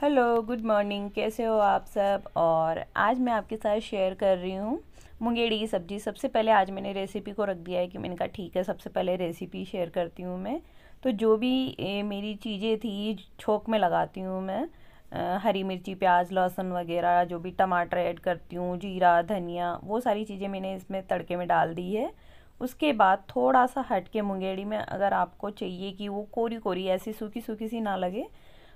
hello good morning कैसे हो आप सब और आज मैं आपके साथ शेयर कर रही हूँ मुंगेड़ी की सब्ज़ी सबसे पहले आज मैंने रेसिपी को रख दिया है कि मैंने कहा ठीक है सबसे पहले रेसिपी शेयर करती हूँ मैं तो जो भी ए, मेरी चीज़ें थी छोंक में लगाती हूँ मैं आ, हरी मिर्ची प्याज लहसुन वगैरह जो भी टमाटर ऐड करती हूँ जीरा धनिया वो सारी चीज़ें मैंने इसमें तड़के में डाल दी है उसके बाद थोड़ा सा हट के मुंगेड़ी में अगर आपको चाहिए कि वो कोरी कोरी ऐसी सूखी सूखी सी ना लगे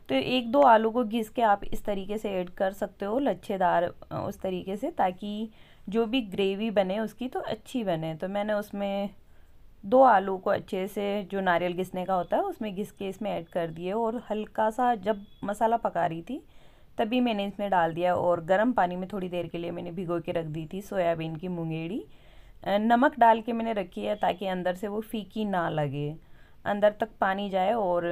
तो एक दो आलू को घिस के आप इस तरीके से ऐड कर सकते हो लच्छेदार उस तरीके से ताकि जो भी ग्रेवी बने उसकी तो अच्छी बने तो मैंने उसमें दो आलू को अच्छे से जो नारियल घिसने का होता है उसमें घिस के इसमें ऐड कर दिए और हल्का सा जब मसाला पका रही थी तभी मैंने इसमें डाल दिया और गर्म पानी में थोड़ी देर के लिए मैंने भिगो के रख दी थी सोयाबीन की मुंगेड़ी नमक डाल के मैंने रखी है ताकि अंदर से वो फीकी ना लगे अंदर तक पानी जाए और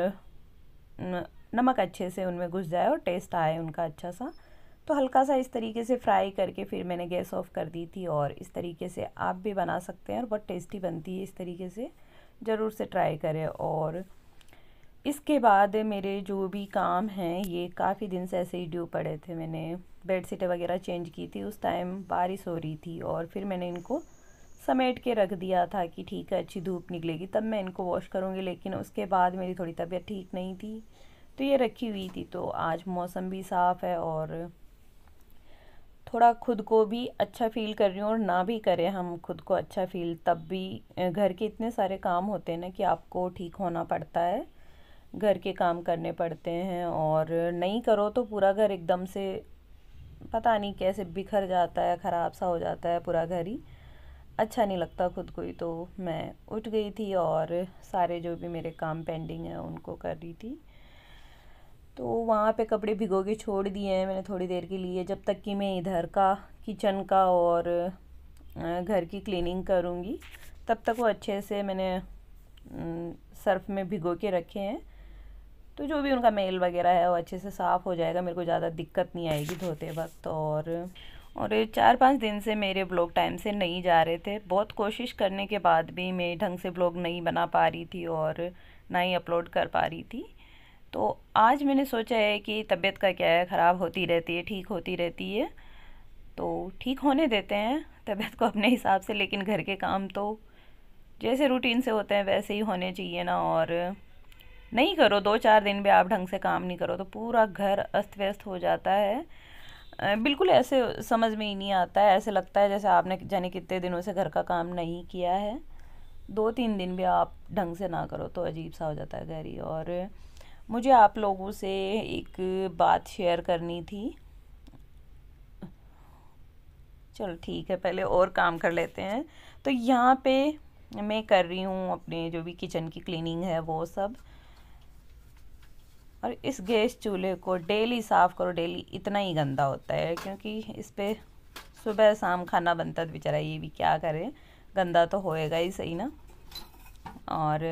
नमक अच्छे से उनमें घुस जाए और टेस्ट आए उनका अच्छा सा तो हल्का सा इस तरीके से फ्राई करके फिर मैंने गैस ऑफ कर दी थी और इस तरीके से आप भी बना सकते हैं और बहुत टेस्टी बनती है इस तरीके से ज़रूर से ट्राई करें और इसके बाद मेरे जो भी काम हैं ये काफ़ी दिन से ऐसे ही ड्यू पड़े थे मैंने बेड शीटें वगैरह चेंज की थी उस टाइम बारिश हो रही थी और फिर मैंने इनको समेट के रख दिया था कि ठीक है अच्छी धूप निकलेगी तब मैं इनको वॉश करूँगी लेकिन उसके बाद मेरी थोड़ी तबीयत ठीक नहीं थी तो ये रखी हुई थी तो आज मौसम भी साफ़ है और थोड़ा खुद को भी अच्छा फील कर रही हूँ और ना भी करें हम खुद को अच्छा फील तब भी घर के इतने सारे काम होते हैं ना कि आपको ठीक होना पड़ता है घर के काम करने पड़ते हैं और नहीं करो तो पूरा घर एकदम से पता नहीं कैसे बिखर जाता है ख़राब सा हो जाता है पूरा घर ही अच्छा नहीं लगता खुद को ही तो मैं उठ गई थी और सारे जो भी मेरे काम पेंडिंग हैं उनको कर रही थी तो वहाँ पे कपड़े भिगो के छोड़ दिए हैं मैंने थोड़ी देर के लिए जब तक कि मैं इधर का किचन का और घर की क्लीनिंग करूँगी तब तक वो अच्छे से मैंने सर्फ में भिगो के रखे हैं तो जो भी उनका मेल वगैरह है वो अच्छे से साफ़ हो जाएगा मेरे को ज़्यादा दिक्कत नहीं आएगी धोते वक्त और और चार पाँच दिन से मेरे ब्लॉग टाइम से नहीं जा रहे थे बहुत कोशिश करने के बाद भी मैं ढंग से ब्लॉग नहीं बना पा रही थी और ना ही अपलोड कर पा रही थी तो आज मैंने सोचा है कि तबीयत का क्या है ख़राब होती रहती है ठीक होती रहती है तो ठीक होने देते हैं तबीयत को अपने हिसाब से लेकिन घर के काम तो जैसे रूटीन से होते हैं वैसे ही होने चाहिए ना और नहीं करो दो चार दिन भी आप ढंग से काम नहीं करो तो पूरा घर अस्त व्यस्त हो जाता है बिल्कुल ऐसे समझ में ही नहीं आता है ऐसे लगता है जैसे आपने जाने कितने दिनों से घर का काम नहीं किया है दो तीन दिन भी आप ढंग से ना करो तो अजीब सा हो जाता है घर ही और मुझे आप लोगों से एक बात शेयर करनी थी चलो ठीक है पहले और काम कर लेते हैं तो यहाँ पे मैं कर रही हूँ अपने जो भी किचन की क्लीनिंग है वो सब और इस गैस चूल्हे को डेली साफ़ करो डेली इतना ही गंदा होता है क्योंकि इस पर सुबह शाम खाना बनता तो बेचारा ये भी क्या करे गंदा तो होएगा ही सही ना और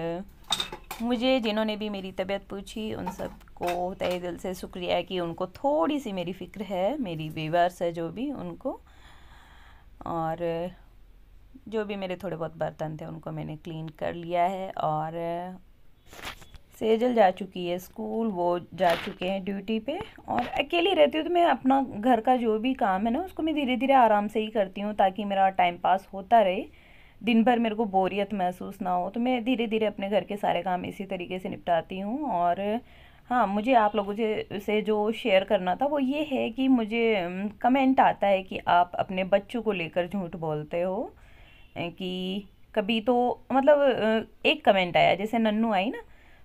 मुझे जिन्होंने भी मेरी तबीयत पूछी उन सबको तय दिल से शुक्रिया कि उनको थोड़ी सी मेरी फ़िक्र है मेरी वीवर्स है जो भी उनको और जो भी मेरे थोड़े बहुत बर्तन थे उनको मैंने क्लीन कर लिया है और सेजल जा चुकी है स्कूल वो जा चुके हैं ड्यूटी पे और अकेली रहती हूँ तो मैं अपना घर का जो भी काम है ना उसको मैं धीरे धीरे आराम से ही करती हूँ ताकि मेरा टाइम पास होता रहे दिन भर मेरे को बोरियत महसूस ना हो तो मैं धीरे धीरे अपने घर के सारे काम इसी तरीके से निपटाती हूँ और हाँ मुझे आप लोगों से जो शेयर करना था वो ये है कि मुझे कमेंट आता है कि आप अपने बच्चों को लेकर झूठ बोलते हो कि कभी तो मतलब एक कमेंट आया जैसे नन्नू आई ना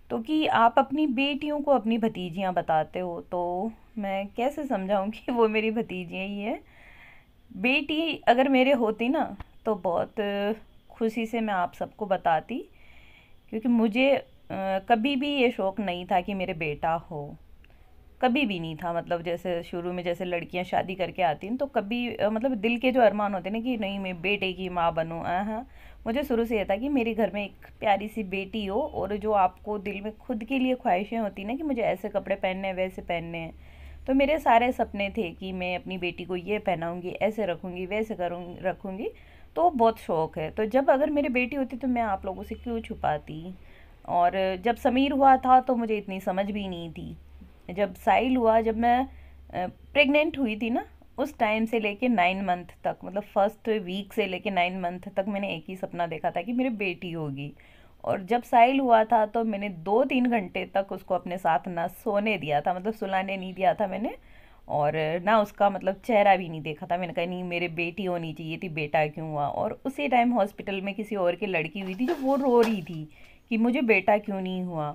तो कि आप अपनी बेटियों को अपनी भतीजियाँ बताते हो तो मैं कैसे समझाऊँ कि वो मेरी भतीजियाँ ही है बेटी अगर मेरे होती ना तो बहुत खुशी से मैं आप सबको बताती क्योंकि मुझे आ, कभी भी ये शौक़ नहीं था कि मेरे बेटा हो कभी भी नहीं था मतलब जैसे शुरू में जैसे लड़कियां शादी करके आती हैं तो कभी मतलब दिल के जो अरमान होते ना कि नहीं मैं बेटे की माँ बनूँ हाँ मुझे शुरू से यह था कि मेरे घर में एक प्यारी सी बेटी हो और जो आपको दिल में खुद के लिए ख्वाहिशें होती ना कि मुझे ऐसे कपड़े पहनने हैं वैसे पहनने हैं तो मेरे सारे सपने थे कि मैं अपनी बेटी को ये पहनाऊँगी ऐसे रखूँगी वैसे करूँगी रखूँगी तो बहुत शौक़ है तो जब अगर मेरी बेटी होती तो मैं आप लोगों से क्यों छुपाती और जब समीर हुआ था तो मुझे इतनी समझ भी नहीं थी जब साइल हुआ जब मैं प्रेग्नेंट हुई थी ना उस टाइम से लेके नाइन मंथ तक मतलब फर्स्ट वीक से लेके नाइन मंथ तक मैंने एक ही सपना देखा था कि मेरी बेटी होगी और जब साइल हुआ था तो मैंने दो तीन घंटे तक उसको अपने साथ ना सोने दिया था मतलब सुलाने नहीं दिया था मैंने और ना उसका मतलब चेहरा भी नहीं देखा था मैंने कहा नहीं मेरे बेटी होनी चाहिए थी बेटा क्यों हुआ और उसी टाइम हॉस्पिटल में किसी और की लड़की हुई थी जो वो रो रही थी कि मुझे बेटा क्यों नहीं हुआ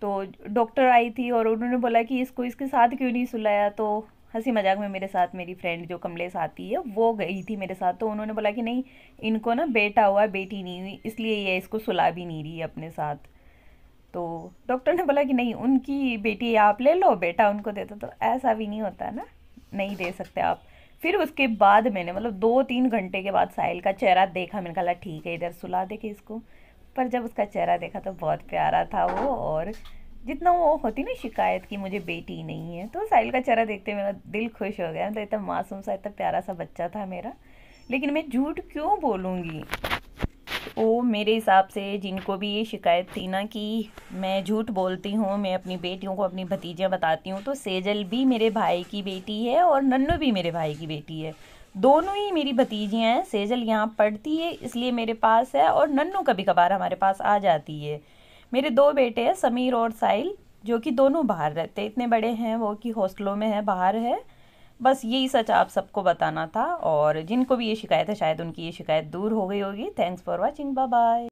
तो डॉक्टर आई थी और उन्होंने बोला कि इसको इसके साथ क्यों नहीं सुलाया तो हंसी मजाक में मेरे साथ मेरी फ्रेंड जो कमलेश आती है वो गई थी मेरे साथ तो उन्होंने बोला कि नहीं इनको ना बेटा हुआ बेटी नहीं हुई इसलिए ये इसको सुला भी नहीं रही अपने साथ तो डॉक्टर ने बोला कि नहीं उनकी बेटी आप ले लो बेटा उनको दे दो तो ऐसा भी नहीं होता ना नहीं दे सकते आप फिर उसके बाद मैंने मतलब दो तीन घंटे के बाद साहिल का चेहरा देखा मैंने कहा ठीक है इधर सुला दे के इसको पर जब उसका चेहरा देखा तो बहुत प्यारा था वो और जितना वो होती ना शिकायत की मुझे बेटी नहीं है तो साहिल का चेहरा देखते मेरा दिल खुश हो गया मतलब इतना मासूम सा इतना प्यारा सा बच्चा था मेरा लेकिन मैं झूठ क्यों बोलूँगी वो मेरे हिसाब से जिनको भी ये शिकायत थी ना कि मैं झूठ बोलती हूँ मैं अपनी बेटियों को अपनी भतीजियाँ बताती हूँ तो सेजल भी मेरे भाई की बेटी है और नन्नू भी मेरे भाई की बेटी है दोनों ही मेरी भतीजियाँ हैं सेजल यहाँ पढ़ती है इसलिए मेरे पास है और नन्नू कभी कभार हमारे पास आ जाती है मेरे दो बेटे हैं समीर और साहिल जो कि दोनों बाहर रहते इतने बड़े हैं वो कि हॉस्टलों में है बाहर है बस यही सच आप सबको बताना था और जिनको भी ये शिकायत है शायद उनकी ये शिकायत दूर हो गई होगी थैंक्स फॉर वॉचिंग बाय